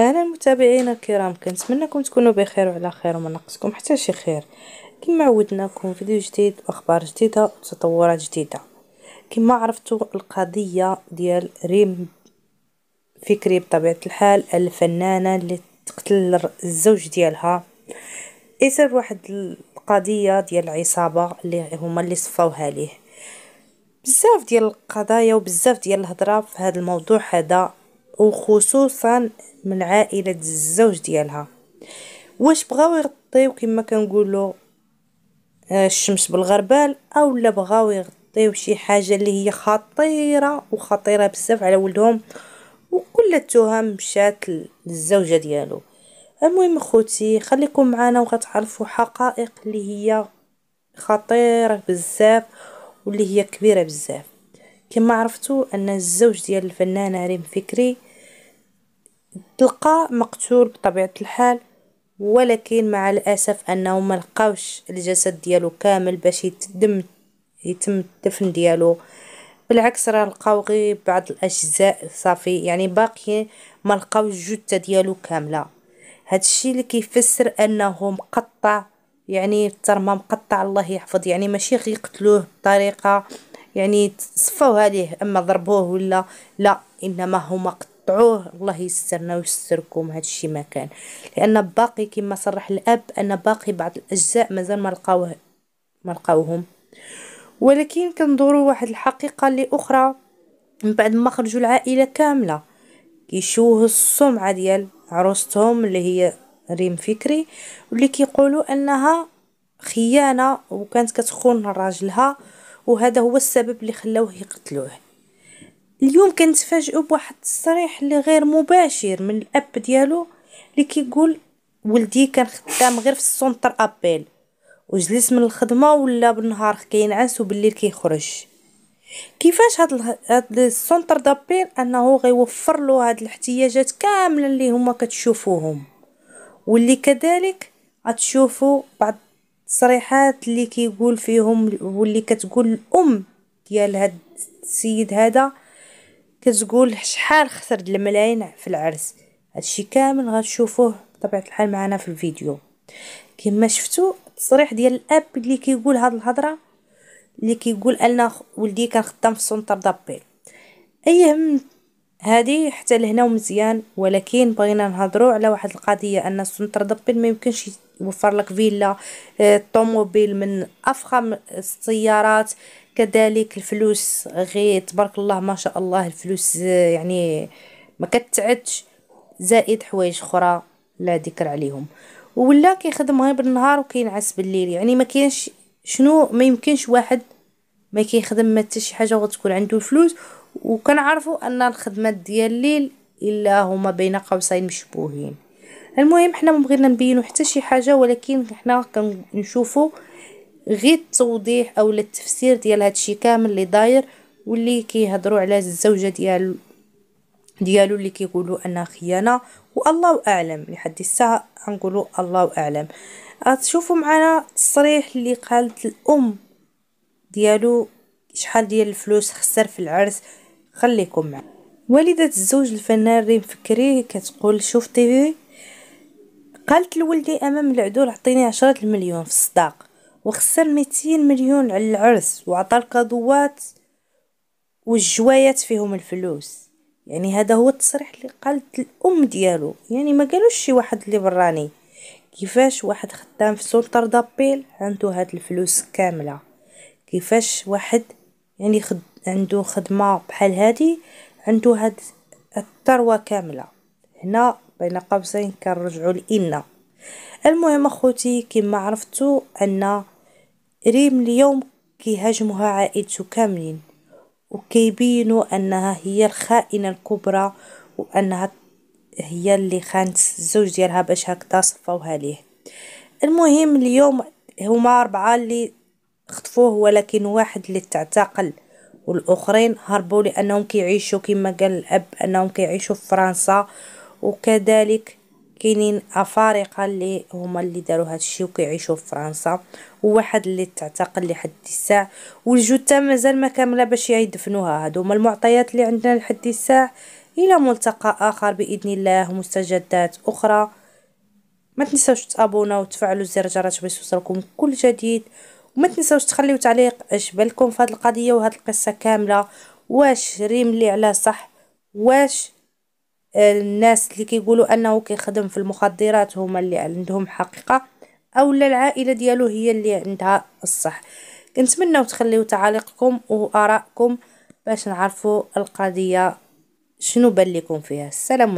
اهلا متابعينا الكرام كنتمنىكم تكونوا بخير وعلى خير وما نقصكم حتى شي خير كما عودناكم فيديو جديد واخبار جديده وتطورات جديده كما عرفتوا القضيه ديال ريم فكري بطبيعه الحال الفنانه اللي تقتل الزوج ديالها اثر واحد القضيه ديال العصابه اللي هما اللي صفاوها ليه بزاف ديال القضايا وبزاف ديال الهضره في هذا الموضوع هذا وخصوصا من عائلة الزوج ديالها واش بغاو يغطيو كما كنقولوا آه، الشمس بالغربال اولا بغاو يغطيو شي حاجه اللي هي خطيره وخطيره بزاف على ولدهم وكل التهم مشات للزوجه ديالو المهم خوتي خليكم معنا وغتعرفوا حقائق اللي هي خطيره بزاف واللي هي كبيره بزاف كما عرفتوا ان الزوج ديال الفنانه ريم فكري تلقى مقتول بطبيعه الحال ولكن مع الاسف انه ما لقاوش الجسد ديالو كامل باش يتدم يتم الدفن ديالو بالعكس راه لقاو غير بعض الاجزاء صافي يعني باقي ما لقاوش الجثه ديالو كامله هادشي اللي كيفسر انه مقطع يعني الترمه مقطع الله يحفظ يعني ماشي غير قتلوه بطريقه يعني صفوها ليه اما ضربوه ولا لا انما هما قطعوه الله يسترنا ويستركم هذا الشيء ما كان لان باقي كما صرح الاب ان باقي بعض الاجزاء مازال ما لقاوه ما لقاوهم ولكن كندوروا واحد الحقيقه اللي اخرى من بعد ما خرجوا العائله كامله كيشوه السمعه ديال عروستهم اللي هي ريم فكري واللي كيقولوا انها خيانه وكانت كتخون راجلها وهذا هو السبب اللي خلاوه يقتلوه اليوم كنتفاجئوا بواحد التصريح اللي غير مباشر من الاب ديالو اللي كيقول ولدي كان خدام غير في السونتر ابيل وجلس من الخدمه ولا بالنهار كينعس وبالليل كيخرج كيفاش هاد هاد السونتر دابيل انه غيوفر له هاد الاحتياجات كامله اللي هما كتشوفوهم واللي كذلك غتشوفوا بعض التصريحات اللي كيقول فيهم واللي كتقول الام ديال هاد السيد هذا كتقول شحال خسر الملايين في العرس هادشي كامل غتشوفوه بطبيعه الحال معنا في الفيديو كما شفتوا التصريح ديال الاب اللي كيقول هاد الهضره اللي كيقول انا ولدي كان خدام في سونتر دابيل ايهم هادي حتى لهنا ومزيان ولكن بغينا نهضروا على واحد القضيه ان سونتر دابيل ما يمكنش وفر لك فيلا الطوموبيل آه، من افخم السيارات كذلك الفلوس غير تبارك الله ما شاء الله الفلوس آه، يعني ما كتعدش زائد حوايج اخرى لا ذكر عليهم ولا كيخدم غير بالنهار وكينعس بالليل يعني ما كاينش شنو ما يمكنش واحد ما كيخدم ما حتى شي حاجه وغتكون عنده الفلوس وكنعرفوا ان الخدمات ديال الليل الا هما بين قوسين مشبوهين المهم حنا ما بغينا نبينو حتى شي حاجه ولكن حنا كنشوفو غير التوضيح او التفسير ديال هادشي كامل اللي داير واللي كيهضروا على الزوجه ديالو ديالو اللي كيقولوا انها خيانه والله اعلم لحد الساعه غنقولوا الله اعلم آه، تشوفوا معنا التصريح اللي قالت الام ديالو شحال ديال الفلوس خسر في العرس خليكم معنا والدة الزوج الفنان ريم فكري كتقول شوف تيفي قالت لولدي امام العدول عطيني عشرة المليون في الصداق وخسر ميتين مليون على العرس وعطى القضوات والجوايات فيهم الفلوس يعني هذا هو التصريح اللي قالت الام ديالو يعني ما قالوش شي واحد اللي براني كيفاش واحد خدام في سولتر دابيل عنده هاد الفلوس كامله كيفاش واحد يعني خد عنده خدمه بحال هادي عنده هاد الثروه كامله هنا بين قوسين كنرجعوا لان المهم اخوتي كما عرفتوا ان ريم اليوم كيهاجمها عائلته كاملين وكيبينوا انها هي الخائنه الكبرى وانها هي اللي خانت الزوج ديالها باش هكذا صفوها ليه المهم اليوم هما اربعه اللي خطفوه ولكن واحد اللي تعتقل والاخرين هربوا لانهم كيعيشوا كما قال الاب انهم كيعيشوا في فرنسا وكذلك كاينين افارقه اللي هما اللي داروا هذا الشيء وكيعيشوا في فرنسا وواحد اللي تعتقل لحد الساعه والجثه مازال ما كامله باش يدفنوها هادو هما المعطيات اللي عندنا لحد الساعه الى ملتقى اخر باذن الله ومستجدات اخرى ما تنساوش تابونا وتفعلوا زر الجرس باش يوصلكم كل جديد وما تنساوش تخليو تعليق اش بالكم في هذه القضيه وهذه القصه كامله واش ريم اللي على صح واش الناس اللي كيقولوا انه كيخدم في المخدرات هما اللي عندهم حقيقه او العائله ديالو هي اللي عندها الصح كنتمنوا تخليو تعاليقكم وارائكم باش نعرفوا القضيه شنو بان لكم فيها السلام